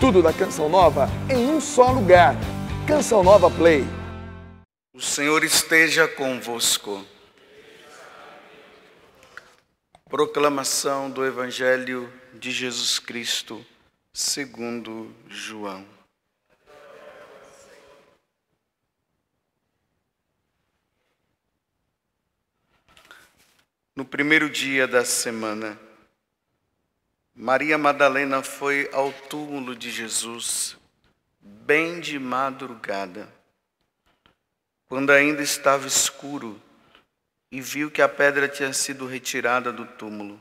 Tudo da Canção Nova em um só lugar. Canção Nova Play. O Senhor esteja convosco. Proclamação do Evangelho de Jesus Cristo, segundo João. No primeiro dia da semana, Maria Madalena foi ao túmulo de Jesus bem de madrugada, quando ainda estava escuro, e viu que a pedra tinha sido retirada do túmulo.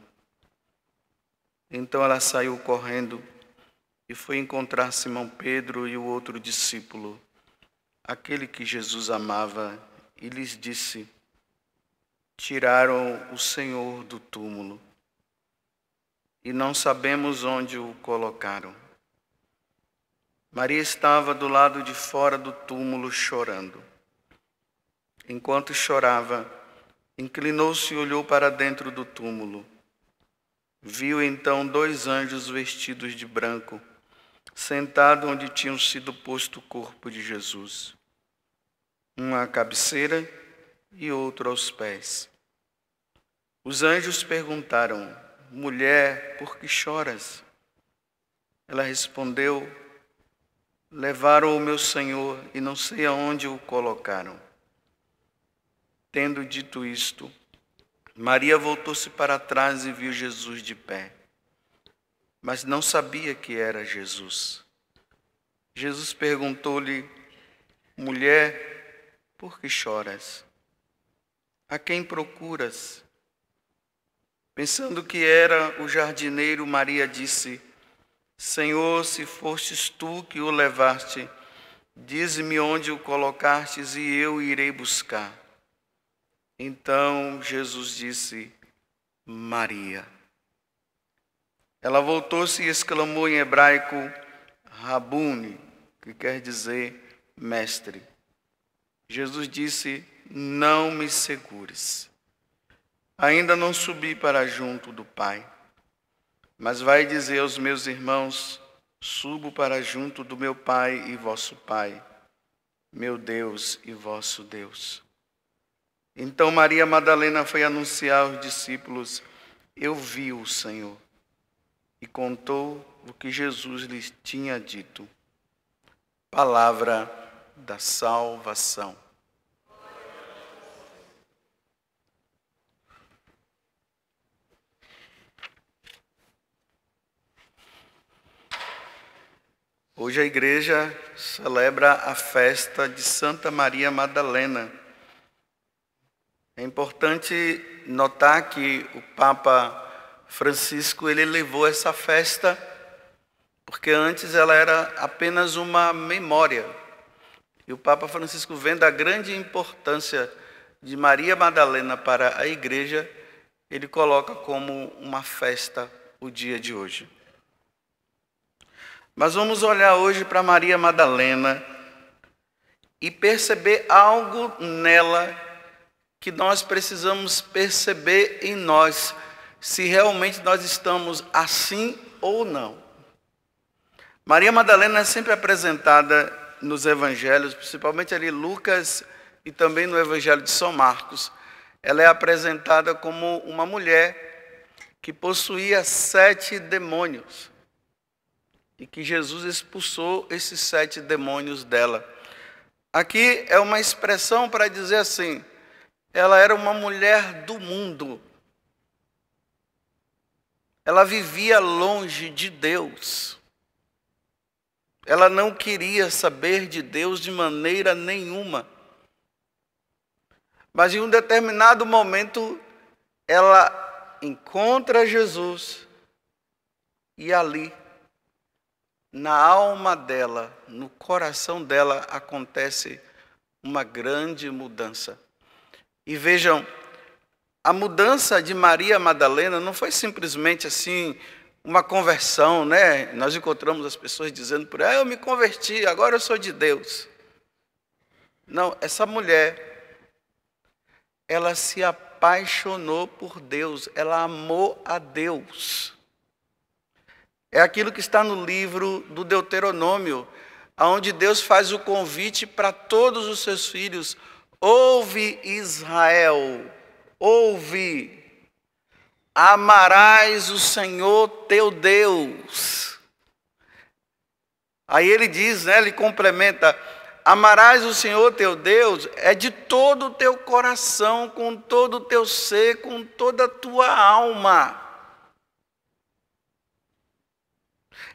Então ela saiu correndo e foi encontrar Simão Pedro e o outro discípulo, aquele que Jesus amava, e lhes disse: Tiraram o Senhor do túmulo e não sabemos onde o colocaram. Maria estava do lado de fora do túmulo chorando. Enquanto chorava, inclinou-se e olhou para dentro do túmulo. Viu então dois anjos vestidos de branco, sentados onde tinham sido posto o corpo de Jesus, um à cabeceira e outro aos pés. Os anjos perguntaram: mulher, por que choras? Ela respondeu: Levaram o meu senhor e não sei aonde o colocaram. Tendo dito isto, Maria voltou-se para trás e viu Jesus de pé, mas não sabia que era Jesus. Jesus perguntou-lhe: Mulher, por que choras? A quem procuras? Pensando que era o jardineiro, Maria disse: Senhor, se fostes tu que o levaste, dize-me onde o colocastes e eu irei buscar. Então Jesus disse: Maria. Ela voltou-se e exclamou em hebraico: Rabuni, que quer dizer mestre. Jesus disse: Não me segures Ainda não subi para junto do Pai, mas vai dizer aos meus irmãos: Subo para junto do meu Pai e vosso Pai, meu Deus e vosso Deus. Então Maria Madalena foi anunciar aos discípulos: Eu vi o Senhor. E contou o que Jesus lhes tinha dito. Palavra da salvação. Hoje a igreja celebra a festa de Santa Maria Madalena. É importante notar que o Papa Francisco ele levou essa festa porque antes ela era apenas uma memória. E o Papa Francisco vendo a grande importância de Maria Madalena para a igreja, ele coloca como uma festa o dia de hoje. Mas vamos olhar hoje para Maria Madalena e perceber algo nela que nós precisamos perceber em nós, se realmente nós estamos assim ou não. Maria Madalena é sempre apresentada nos evangelhos, principalmente ali Lucas e também no evangelho de São Marcos. Ela é apresentada como uma mulher que possuía sete demônios e que Jesus expulsou esses sete demônios dela. Aqui é uma expressão para dizer assim: ela era uma mulher do mundo. Ela vivia longe de Deus. Ela não queria saber de Deus de maneira nenhuma. Mas em um determinado momento, ela encontra Jesus e ali na alma dela, no coração dela, acontece uma grande mudança. E vejam, a mudança de Maria Madalena não foi simplesmente assim uma conversão, né? Nós encontramos as pessoas dizendo por aí, ah, eu me converti, agora eu sou de Deus. Não, essa mulher, ela se apaixonou por Deus, ela amou a Deus. É aquilo que está no livro do Deuteronômio, onde Deus faz o convite para todos os seus filhos: ouve Israel, ouve, amarás o Senhor teu Deus. Aí ele diz, né, ele complementa: amarás o Senhor teu Deus é de todo o teu coração, com todo o teu ser, com toda a tua alma.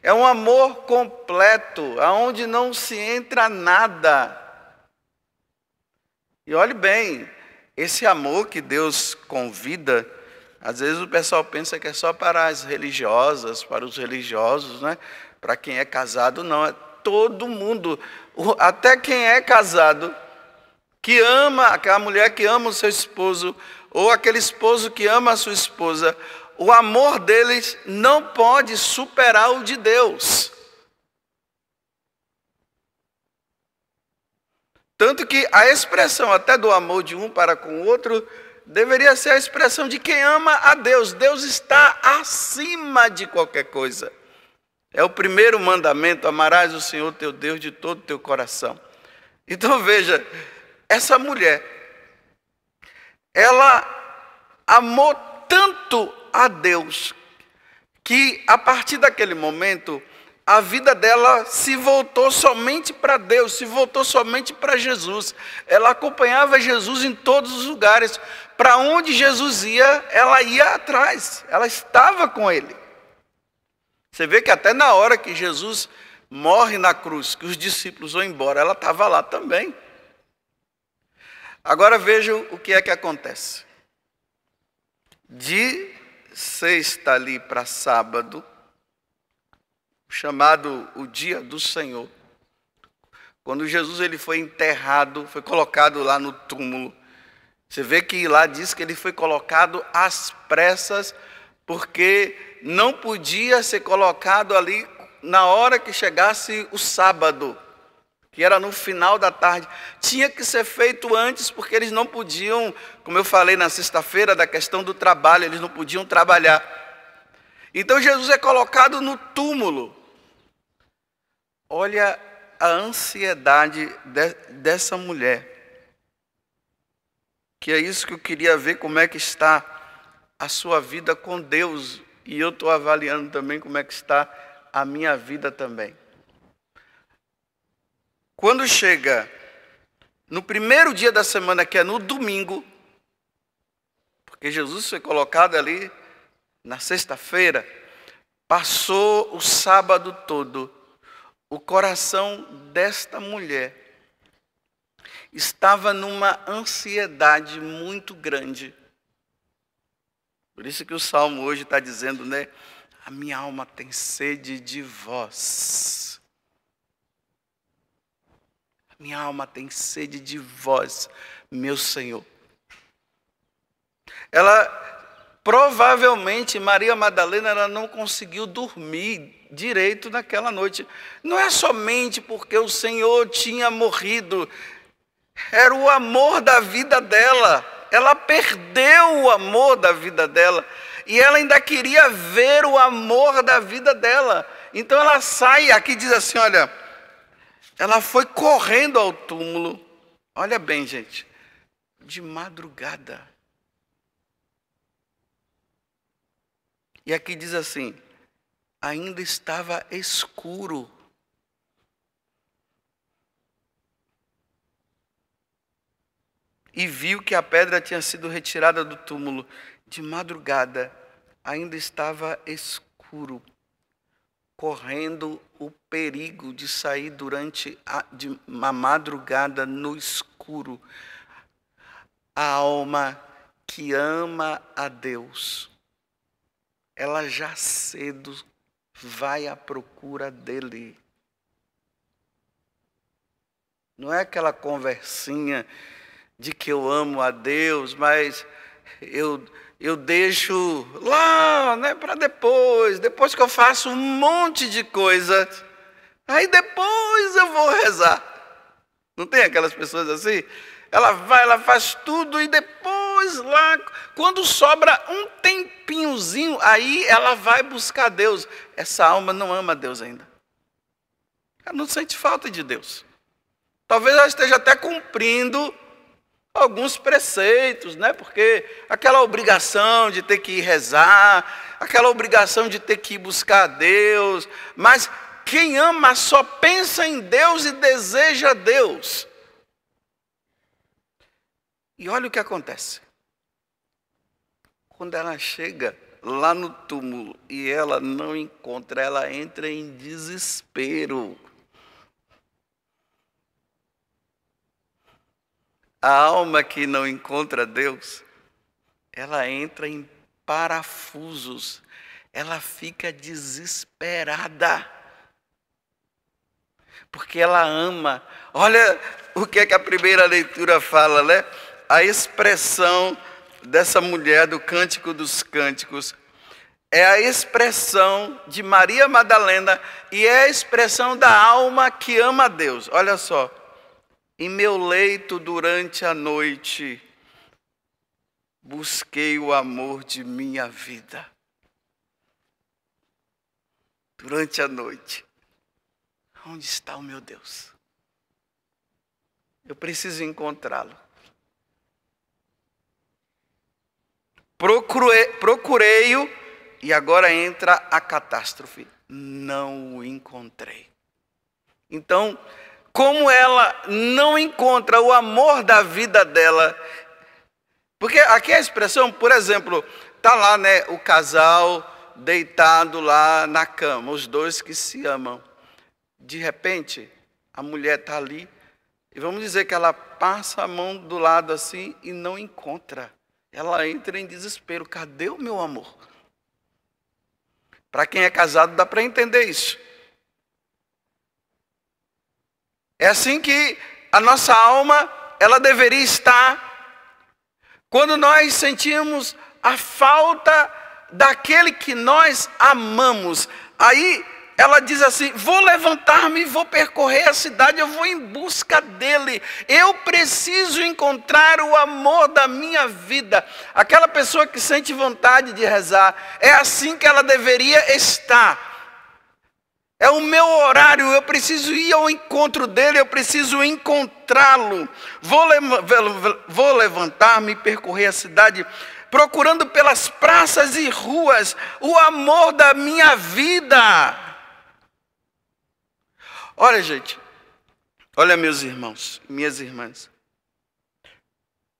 É um amor completo, aonde não se entra nada. E olhe bem, esse amor que Deus convida, às vezes o pessoal pensa que é só para as religiosas, para os religiosos, né? Para quem é casado, não, é todo mundo, até quem é casado, que ama, aquela mulher que ama o seu esposo, ou aquele esposo que ama a sua esposa, o amor deles não pode superar o de Deus. Tanto que a expressão até do amor de um para com o outro deveria ser a expressão de quem ama a Deus. Deus está acima de qualquer coisa. É o primeiro mandamento: amarás o Senhor teu Deus de todo o teu coração. Então veja, essa mulher, ela amou tanto a Deus, que a partir daquele momento a vida dela se voltou somente para Deus, se voltou somente para Jesus. Ela acompanhava Jesus em todos os lugares. Para onde Jesus ia, ela ia atrás, ela estava com ele. Você vê que até na hora que Jesus morre na cruz, que os discípulos vão embora, ela estava lá também. Agora vejam o que é que acontece. De sexta ali para sábado, chamado o dia do Senhor. Quando Jesus ele foi enterrado, foi colocado lá no túmulo. Você vê que lá diz que ele foi colocado às pressas, porque não podia ser colocado ali na hora que chegasse o sábado que era no final da tarde, tinha que ser feito antes, porque eles não podiam, como eu falei na sexta-feira, da questão do trabalho, eles não podiam trabalhar. Então Jesus é colocado no túmulo. Olha a ansiedade de, dessa mulher. Que é isso que eu queria ver como é que está a sua vida com Deus. E eu estou avaliando também como é que está a minha vida também. Quando chega no primeiro dia da semana, que é no domingo, porque Jesus foi colocado ali na sexta-feira, passou o sábado todo, o coração desta mulher estava numa ansiedade muito grande. Por isso que o salmo hoje está dizendo, né? A minha alma tem sede de vós. Minha alma tem sede de vós, meu Senhor. Ela provavelmente Maria Madalena ela não conseguiu dormir direito naquela noite. Não é somente porque o Senhor tinha morrido, era o amor da vida dela. Ela perdeu o amor da vida dela e ela ainda queria ver o amor da vida dela. Então ela sai aqui diz assim, olha, ela foi correndo ao túmulo. Olha bem, gente. De madrugada. E aqui diz assim: ainda estava escuro. E viu que a pedra tinha sido retirada do túmulo. De madrugada, ainda estava escuro correndo o perigo de sair durante a, de, uma madrugada no escuro. A alma que ama a Deus, ela já cedo vai à procura dele. Não é aquela conversinha de que eu amo a Deus, mas eu, eu deixo lá, né, para depois, depois que eu faço um monte de coisa, aí depois eu vou rezar. Não tem aquelas pessoas assim? Ela vai, ela faz tudo e depois lá, quando sobra um tempinhozinho, aí ela vai buscar Deus. Essa alma não ama Deus ainda. Ela não sente falta de Deus. Talvez ela esteja até cumprindo alguns preceitos, né? Porque aquela obrigação de ter que ir rezar, aquela obrigação de ter que ir buscar a Deus, mas quem ama só pensa em Deus e deseja Deus. E olha o que acontece. Quando ela chega lá no túmulo e ela não encontra, ela entra em desespero. A alma que não encontra Deus, ela entra em parafusos, ela fica desesperada. Porque ela ama. Olha o que é que a primeira leitura fala, né? A expressão dessa mulher do Cântico dos Cânticos é a expressão de Maria Madalena e é a expressão da alma que ama a Deus. Olha só. Em meu leito durante a noite, busquei o amor de minha vida. Durante a noite, onde está o meu Deus? Eu preciso encontrá-lo. Procurei-o procurei e agora entra a catástrofe. Não o encontrei. Então, como ela não encontra o amor da vida dela. Porque aqui a expressão, por exemplo, tá lá, né, o casal deitado lá na cama, os dois que se amam. De repente, a mulher está ali e vamos dizer que ela passa a mão do lado assim e não encontra. Ela entra em desespero. Cadê o meu amor? Para quem é casado, dá para entender isso. É assim que a nossa alma, ela deveria estar. Quando nós sentimos a falta daquele que nós amamos, aí ela diz assim: Vou levantar-me, e vou percorrer a cidade, eu vou em busca dele. Eu preciso encontrar o amor da minha vida. Aquela pessoa que sente vontade de rezar, é assim que ela deveria estar é o meu horário, eu preciso ir ao encontro dele, eu preciso encontrá-lo. Vou, le vou levantar-me e percorrer a cidade, procurando pelas praças e ruas o amor da minha vida. Olha, gente, olha, meus irmãos, minhas irmãs.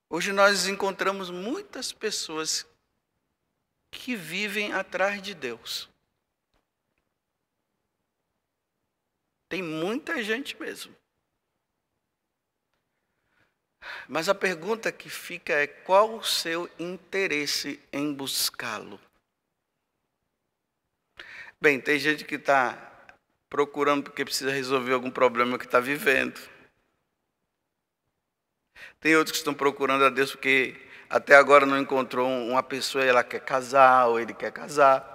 Hoje nós encontramos muitas pessoas que vivem atrás de Deus. Tem muita gente mesmo. Mas a pergunta que fica é: qual o seu interesse em buscá-lo? Bem, tem gente que está procurando porque precisa resolver algum problema que está vivendo. Tem outros que estão procurando a Deus porque até agora não encontrou uma pessoa e ela quer casar, ou ele quer casar.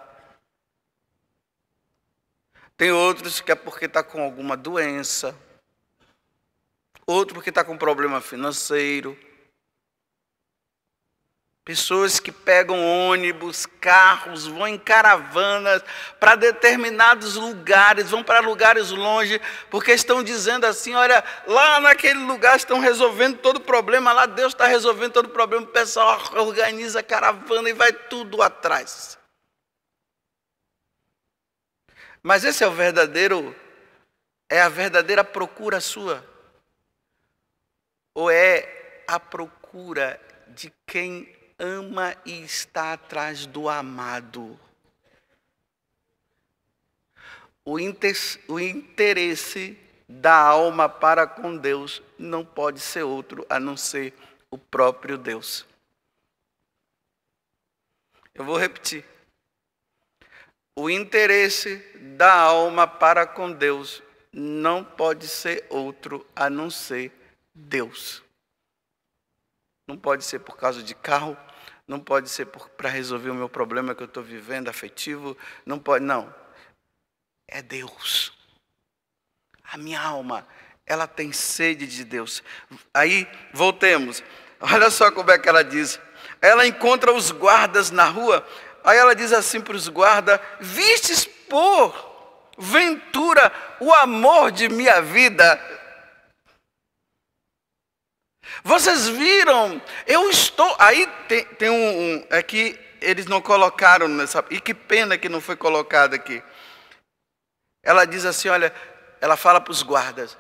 Tem outros que é porque está com alguma doença. Outro porque está com problema financeiro. Pessoas que pegam ônibus, carros, vão em caravanas para determinados lugares, vão para lugares longe, porque estão dizendo assim: olha, lá naquele lugar estão resolvendo todo o problema, lá Deus está resolvendo todo o problema. O pessoal organiza caravana e vai tudo atrás. Mas esse é o verdadeiro, é a verdadeira procura sua? Ou é a procura de quem ama e está atrás do amado? O, interesse da alma para com Deus não pode ser outro a não ser o próprio Deus. Eu vou repetir. O interesse da alma para com Deus não pode ser outro a não ser Deus. Não pode ser por causa de carro, não pode ser para resolver o meu problema que eu estou vivendo afetivo, não pode, não. É Deus. A minha alma, ela tem sede de Deus. Aí, voltemos. Olha só como é que ela diz. Ela encontra os guardas na rua Aí ela diz assim para os guardas: Vistes por ventura o amor de minha vida? Vocês viram? Eu estou. Aí tem, tem um, um. É que eles não colocaram nessa. Né, e que pena que não foi colocado aqui. Ela diz assim: Olha, ela fala para os guardas: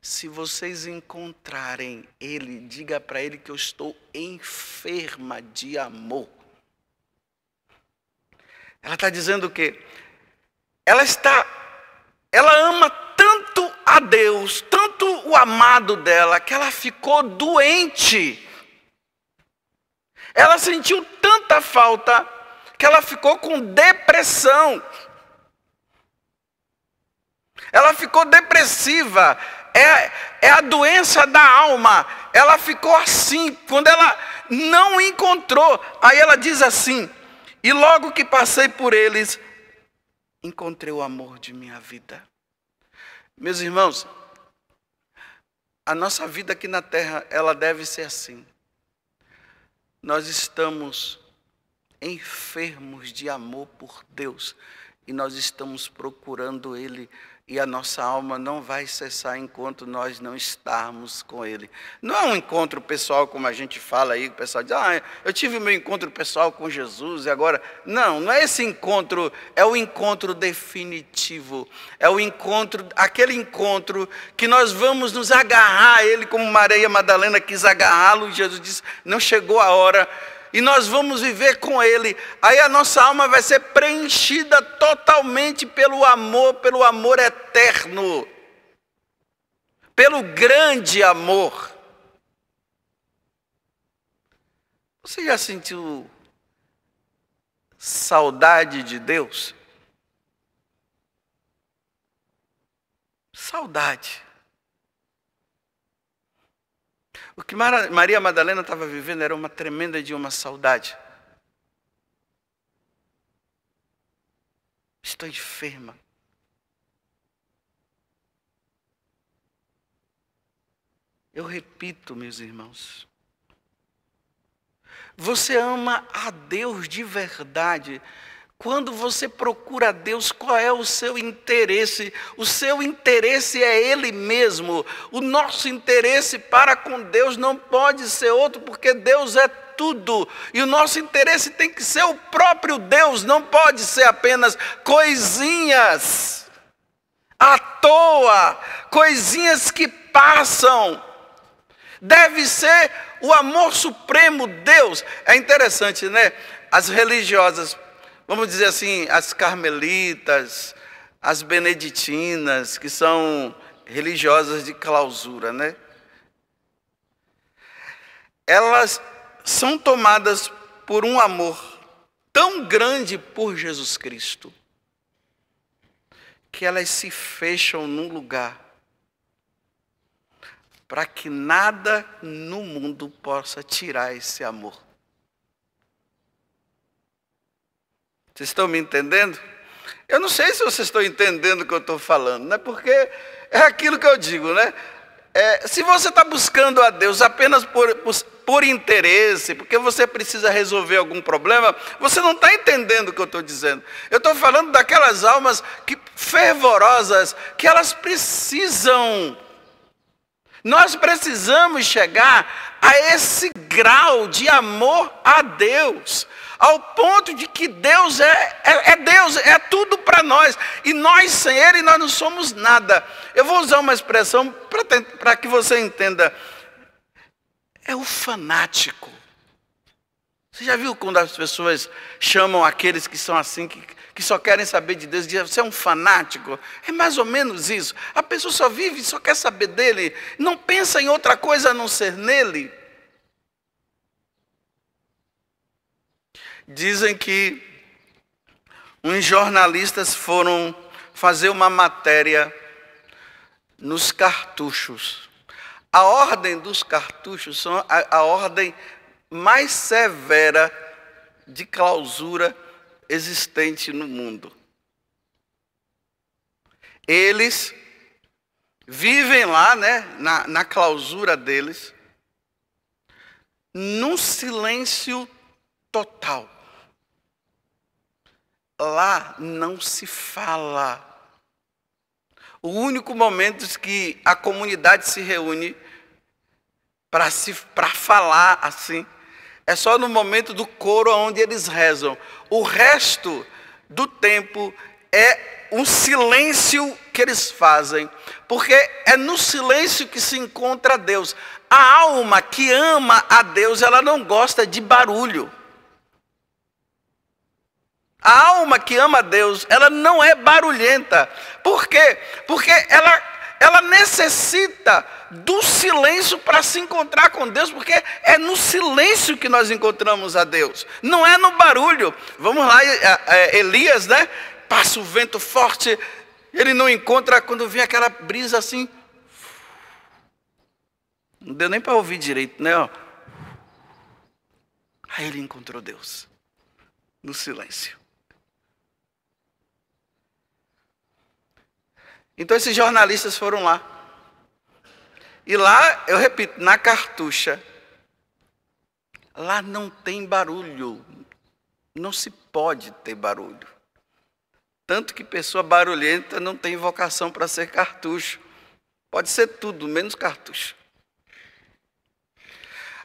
se vocês encontrarem ele, diga para ele que eu estou enferma de amor. Ela está dizendo o quê? Ela está, ela ama tanto a Deus, tanto o amado dela, que ela ficou doente. Ela sentiu tanta falta que ela ficou com depressão. Ela ficou depressiva. É, é, a doença da alma. Ela ficou assim. Quando ela não encontrou, aí ela diz assim: e logo que passei por eles, encontrei o amor de minha vida. Meus irmãos, a nossa vida aqui na terra, ela deve ser assim. Nós estamos enfermos de amor por Deus e nós estamos procurando Ele e a nossa alma não vai cessar enquanto nós não estarmos com Ele. Não é um encontro pessoal como a gente fala aí, o pessoal diz, ah, eu tive meu encontro pessoal com Jesus e agora. Não, não é esse encontro, é o encontro definitivo. É o encontro, aquele encontro que nós vamos nos agarrar a Ele, como Maria Madalena quis agarrá-lo, e Jesus disse, não chegou a hora e nós vamos viver com Ele. Aí a nossa alma vai ser preenchida totalmente pelo amor, pelo amor eterno, pelo grande amor. Você já sentiu saudade de Deus? Saudade. O que Maria Madalena estava vivendo era uma tremenda de uma saudade. Estou enferma. Eu repito, meus irmãos. Você ama a Deus de verdade quando você procura Deus, qual é o seu interesse? O seu interesse é Ele mesmo. O nosso interesse para com Deus não pode ser outro, porque Deus é tudo. E o nosso interesse tem que ser o próprio Deus, não pode ser apenas coisinhas à toa, coisinhas que passam. Deve ser o amor supremo, Deus. É interessante, né? As religiosas vamos dizer assim, as carmelitas, as beneditinas, que são religiosas de clausura, né? Elas são tomadas por um amor tão grande por Jesus Cristo, que elas se fecham num lugar para que nada no mundo possa tirar esse amor Vocês estão me entendendo? Eu não sei se vocês estão entendendo o que eu estou falando, né? Porque é aquilo que eu digo, né? É, se você está buscando a Deus apenas por, por, por, interesse, porque você precisa resolver algum problema, você não está entendendo o que eu estou dizendo. Eu estou falando daquelas almas que, fervorosas, que elas precisam. Nós precisamos chegar a esse grau de amor a Deus ao ponto de que Deus é, é, é Deus, é tudo para nós, e nós sem Ele nós não somos nada. Eu vou usar uma expressão para que você entenda: é o fanático. Você já viu quando as pessoas chamam aqueles que são assim, que, que só querem saber de Deus, dizem, você é um fanático? É mais ou menos isso. A pessoa só vive, só quer saber dele, não pensa em outra coisa a não ser nele. dizem que uns jornalistas foram fazer uma matéria nos cartuchos. A ordem dos cartuchos são a, a ordem mais severa de clausura existente no mundo. Eles vivem lá, né, na, na clausura deles, num silêncio total lá não se fala. O único momento que a comunidade se reúne para se para falar assim é só no momento do coro onde eles rezam. O resto do tempo é um silêncio que eles fazem, porque é no silêncio que se encontra Deus. A alma que ama a Deus, ela não gosta de barulho. A alma que ama a Deus, ela não é barulhenta. Por quê? Porque ela, ela necessita do silêncio para se encontrar com Deus, porque é no silêncio que nós encontramos a Deus, não é no barulho. Vamos lá, Elias, né? Passa o vento forte, ele não encontra quando vem aquela brisa assim. Não deu nem para ouvir direito, né? Aí ele encontrou Deus no silêncio. Então esses jornalistas foram lá. E lá, eu repito, na cartucha, lá não tem barulho. Não se pode ter barulho. Tanto que pessoa barulhenta não tem vocação para ser cartucho. Pode ser tudo, menos cartucho.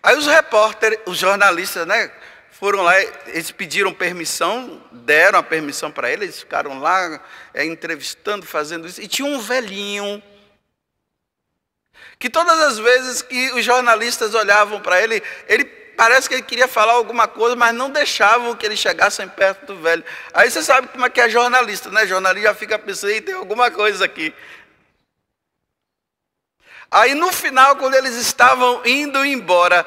Aí os repórteres, os jornalistas, né? foram lá, eles pediram permissão, deram a permissão para ele, eles ficaram lá é, entrevistando, fazendo isso. E tinha um velhinho que todas as vezes que os jornalistas olhavam para ele, ele parece que ele queria falar alguma coisa, mas não deixavam que ele chegasse perto do velho. Aí você sabe como é que é jornalista, né? Jornalista já fica pensando, tem alguma coisa aqui. Aí no final, quando eles estavam indo embora,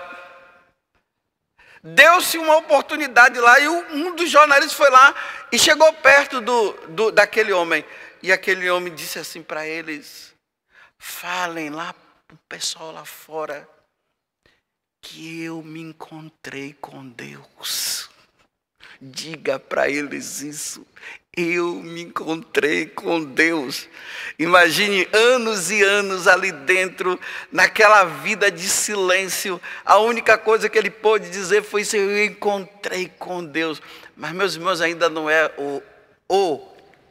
Deu-se uma oportunidade lá e um dos jornalistas foi lá e chegou perto do, do daquele homem. E aquele homem disse assim para eles: falem lá para o pessoal lá fora que eu me encontrei com Deus. Diga para eles isso. Eu me encontrei com Deus. Imagine anos e anos ali dentro, naquela vida de silêncio. A única coisa que ele pôde dizer foi isso: eu encontrei com Deus. Mas, meus irmãos, ainda não é o o,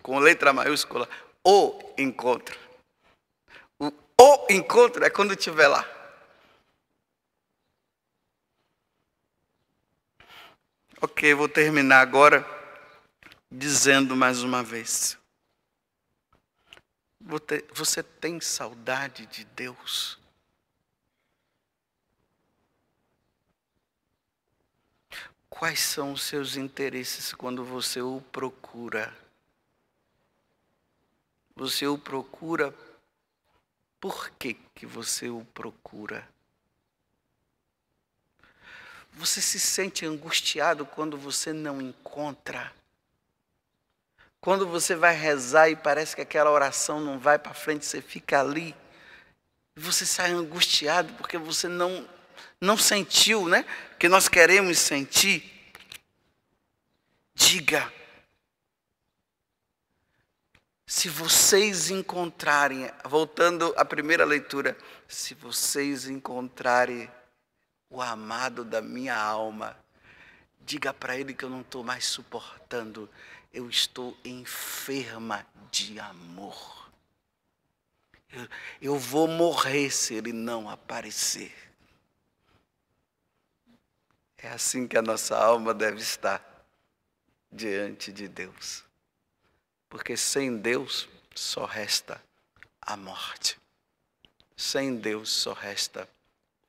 com letra maiúscula, o encontro. O, o encontro é quando estiver lá. Ok, vou terminar agora dizendo mais uma vez. Você tem saudade de Deus? Quais são os seus interesses quando você o procura? Você o procura, por que, que você o procura? Você se sente angustiado quando você não encontra. Quando você vai rezar e parece que aquela oração não vai para frente, você fica ali. Você sai angustiado porque você não não sentiu, né? Que nós queremos sentir. Diga. Se vocês encontrarem, voltando à primeira leitura, se vocês encontrarem o amado da minha alma. Diga para ele que eu não estou mais suportando, eu estou enferma de amor. Eu, eu vou morrer se ele não aparecer. É assim que a nossa alma deve estar diante de Deus. Porque sem Deus só resta a morte. Sem Deus só resta